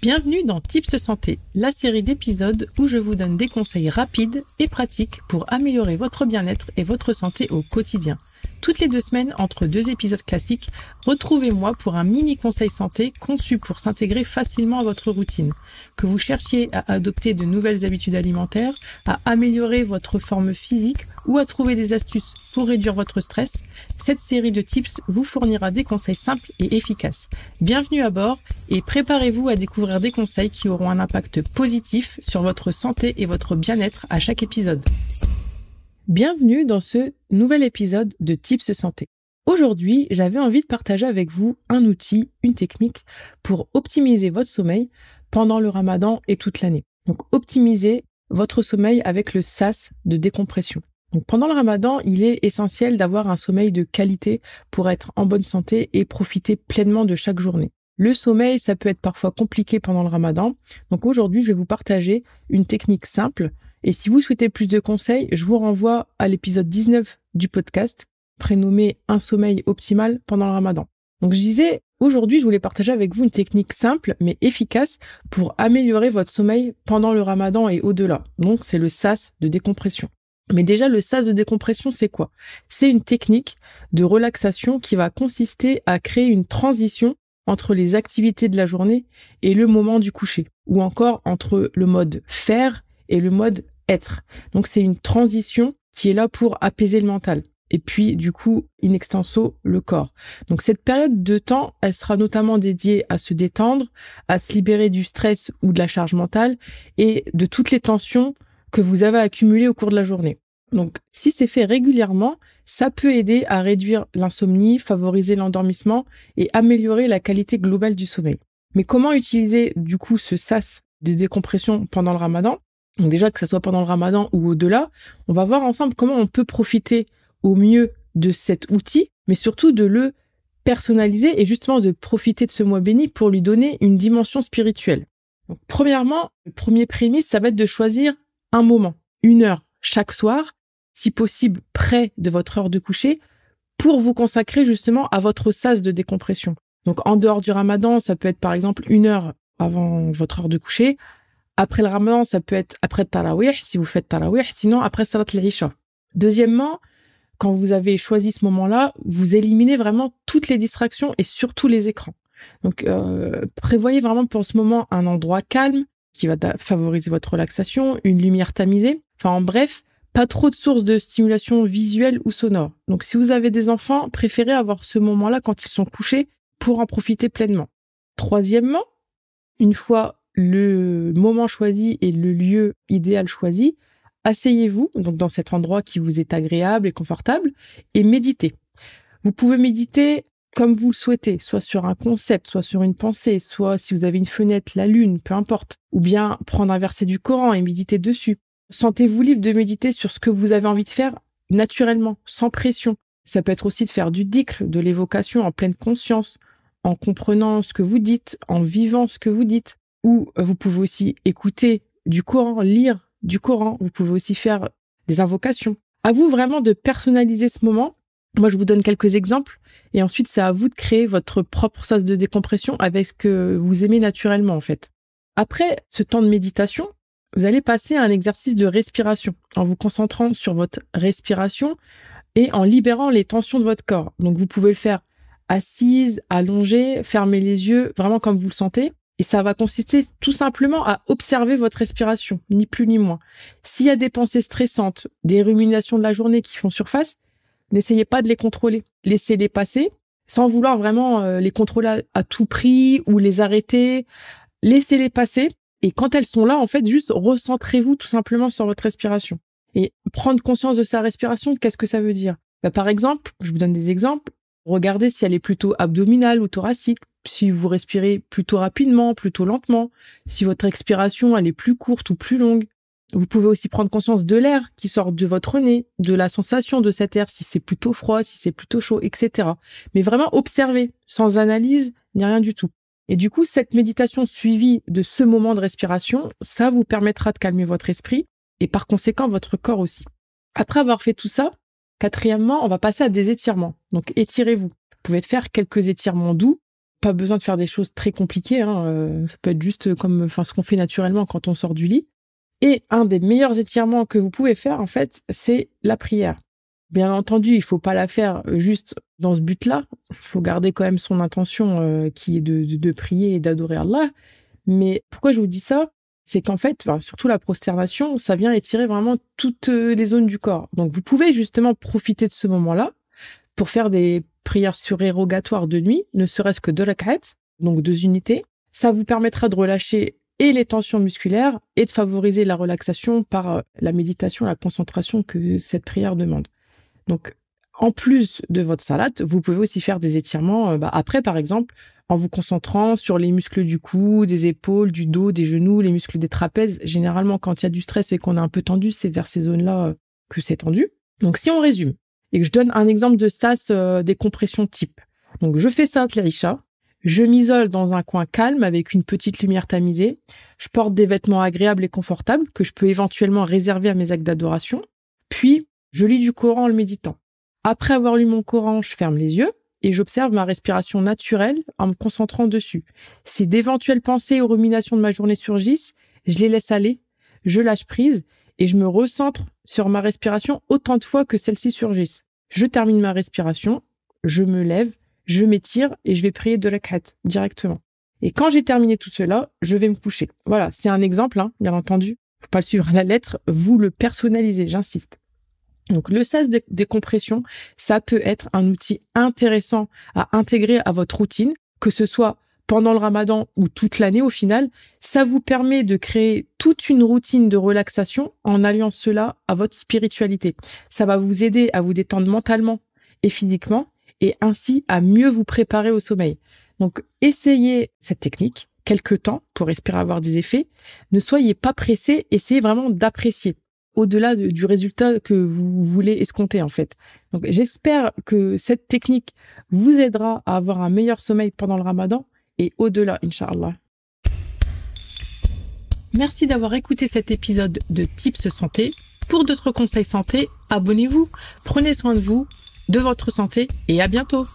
Bienvenue dans Tips Santé, la série d'épisodes où je vous donne des conseils rapides et pratiques pour améliorer votre bien-être et votre santé au quotidien. Toutes les deux semaines, entre deux épisodes classiques, retrouvez-moi pour un mini conseil santé conçu pour s'intégrer facilement à votre routine. Que vous cherchiez à adopter de nouvelles habitudes alimentaires, à améliorer votre forme physique ou à trouver des astuces pour réduire votre stress, cette série de tips vous fournira des conseils simples et efficaces. Bienvenue à bord et préparez-vous à découvrir des conseils qui auront un impact positif sur votre santé et votre bien-être à chaque épisode. Bienvenue dans ce nouvel épisode de Tips Santé. Aujourd'hui, j'avais envie de partager avec vous un outil, une technique pour optimiser votre sommeil pendant le ramadan et toute l'année. Donc optimiser votre sommeil avec le SAS de décompression. Donc pendant le ramadan, il est essentiel d'avoir un sommeil de qualité pour être en bonne santé et profiter pleinement de chaque journée. Le sommeil, ça peut être parfois compliqué pendant le ramadan. Donc aujourd'hui, je vais vous partager une technique simple. Et si vous souhaitez plus de conseils, je vous renvoie à l'épisode 19 du podcast, prénommé Un sommeil optimal pendant le ramadan. Donc je disais, aujourd'hui, je voulais partager avec vous une technique simple mais efficace pour améliorer votre sommeil pendant le ramadan et au-delà. Donc c'est le SAS de décompression. Mais déjà, le sas de décompression, c'est quoi C'est une technique de relaxation qui va consister à créer une transition entre les activités de la journée et le moment du coucher, ou encore entre le mode faire et le mode être. Donc c'est une transition qui est là pour apaiser le mental. Et puis, du coup, in extenso, le corps. Donc, cette période de temps, elle sera notamment dédiée à se détendre, à se libérer du stress ou de la charge mentale et de toutes les tensions que vous avez accumulé au cours de la journée. Donc, si c'est fait régulièrement, ça peut aider à réduire l'insomnie, favoriser l'endormissement et améliorer la qualité globale du sommeil. Mais comment utiliser du coup ce SAS de décompression pendant le ramadan Donc déjà que ce soit pendant le ramadan ou au-delà, on va voir ensemble comment on peut profiter au mieux de cet outil, mais surtout de le personnaliser et justement de profiter de ce mois béni pour lui donner une dimension spirituelle. Donc, premièrement, le premier prémisse, ça va être de choisir un moment, une heure chaque soir, si possible près de votre heure de coucher, pour vous consacrer justement à votre sas de décompression. Donc en dehors du ramadan, ça peut être par exemple une heure avant votre heure de coucher. Après le ramadan, ça peut être après tarawih, si vous faites tarawih, sinon après salat al-isha. Deuxièmement, quand vous avez choisi ce moment-là, vous éliminez vraiment toutes les distractions et surtout les écrans. Donc euh, prévoyez vraiment pour ce moment un endroit calme, qui va favoriser votre relaxation, une lumière tamisée. Enfin, en bref, pas trop de sources de stimulation visuelle ou sonore. Donc, si vous avez des enfants, préférez avoir ce moment-là quand ils sont couchés pour en profiter pleinement. Troisièmement, une fois le moment choisi et le lieu idéal choisi, asseyez-vous donc dans cet endroit qui vous est agréable et confortable et méditez. Vous pouvez méditer comme vous le souhaitez, soit sur un concept, soit sur une pensée, soit si vous avez une fenêtre, la lune, peu importe, ou bien prendre un verset du Coran et méditer dessus. Sentez-vous libre de méditer sur ce que vous avez envie de faire naturellement, sans pression. Ça peut être aussi de faire du dicle, de l'évocation en pleine conscience, en comprenant ce que vous dites, en vivant ce que vous dites. Ou vous pouvez aussi écouter du Coran, lire du Coran. Vous pouvez aussi faire des invocations. À vous vraiment de personnaliser ce moment. Moi, je vous donne quelques exemples. Et ensuite, c'est à vous de créer votre propre sas de décompression avec ce que vous aimez naturellement, en fait. Après ce temps de méditation, vous allez passer à un exercice de respiration en vous concentrant sur votre respiration et en libérant les tensions de votre corps. Donc, vous pouvez le faire assise, allongée, fermer les yeux, vraiment comme vous le sentez. Et ça va consister tout simplement à observer votre respiration, ni plus ni moins. S'il y a des pensées stressantes, des ruminations de la journée qui font surface, N'essayez pas de les contrôler. Laissez-les passer sans vouloir vraiment euh, les contrôler à tout prix ou les arrêter. Laissez-les passer. Et quand elles sont là, en fait, juste recentrez-vous tout simplement sur votre respiration. Et prendre conscience de sa respiration, qu'est-ce que ça veut dire bah, Par exemple, je vous donne des exemples. Regardez si elle est plutôt abdominale ou thoracique, si vous respirez plutôt rapidement, plutôt lentement, si votre expiration elle est plus courte ou plus longue. Vous pouvez aussi prendre conscience de l'air qui sort de votre nez, de la sensation de cet air, si c'est plutôt froid, si c'est plutôt chaud, etc. Mais vraiment observer, sans analyse ni rien du tout. Et du coup, cette méditation suivie de ce moment de respiration, ça vous permettra de calmer votre esprit et par conséquent votre corps aussi. Après avoir fait tout ça, quatrièmement, on va passer à des étirements. Donc étirez-vous. Vous pouvez faire quelques étirements doux. Pas besoin de faire des choses très compliquées. Hein, euh, ça peut être juste comme ce qu'on fait naturellement quand on sort du lit. Et un des meilleurs étirements que vous pouvez faire, en fait, c'est la prière. Bien entendu, il faut pas la faire euh, juste dans ce but-là. Il faut garder quand même son intention euh, qui est de, prier et d'adorer Allah. Mais pourquoi je vous dis ça C'est qu'en fait, surtout la prosternation, ça vient étirer vraiment toutes euh, les zones du corps. Donc vous pouvez justement profiter de ce moment-là pour faire des prières surérogatoires de nuit, ne serait-ce que deux rakats, donc deux unités. Ça vous permettra de relâcher et les tensions musculaires et de favoriser la relaxation par euh, la méditation, la concentration que cette prière demande. Donc, en plus de votre salade, vous pouvez aussi faire des étirements euh, bah, après, par exemple, en vous concentrant sur les muscles du cou, des épaules, du dos, des genoux, les muscles des trapèzes. Généralement, quand il y a du stress et qu'on est un peu tendu, c'est vers ces zones-là euh, que c'est tendu. Donc, si on résume, et que je donne un exemple de SAS des compressions type. Donc, je fais ça les Clérisha, je m'isole dans un coin calme avec une petite lumière tamisée. Je porte des vêtements agréables et confortables que je peux éventuellement réserver à mes actes d'adoration. Puis, je lis du Coran en le méditant. Après avoir lu mon Coran, je ferme les yeux et j'observe ma respiration naturelle en me concentrant dessus. Si d'éventuelles pensées ou ruminations de ma journée surgissent, je les laisse aller, je lâche prise et je me recentre sur ma respiration autant de fois que celles ci surgissent. Je termine ma respiration, je me lève je m'étire et je vais prier de la quête directement. Et quand j'ai terminé tout cela, je vais me coucher. Voilà, c'est un exemple, hein, bien entendu. Faut pas le suivre à la lettre, vous le personnalisez, j'insiste. Donc le sas de décompression, ça peut être un outil intéressant à intégrer à votre routine, que ce soit pendant le ramadan ou toute l'année au final, ça vous permet de créer toute une routine de relaxation en alliant cela à votre spiritualité. Ça va vous aider à vous détendre mentalement et physiquement et ainsi à mieux vous préparer au sommeil. Donc, essayez cette technique quelques temps pour espérer avoir des effets. Ne soyez pas pressé, essayez vraiment d'apprécier au-delà du résultat que vous voulez escompter en fait. Donc j'espère que cette technique vous aidera à avoir un meilleur sommeil pendant le ramadan et au-delà, Inch'Allah. Merci d'avoir écouté cet épisode de Tips Santé. Pour d'autres conseils santé, abonnez-vous, prenez soin de vous de votre santé et à bientôt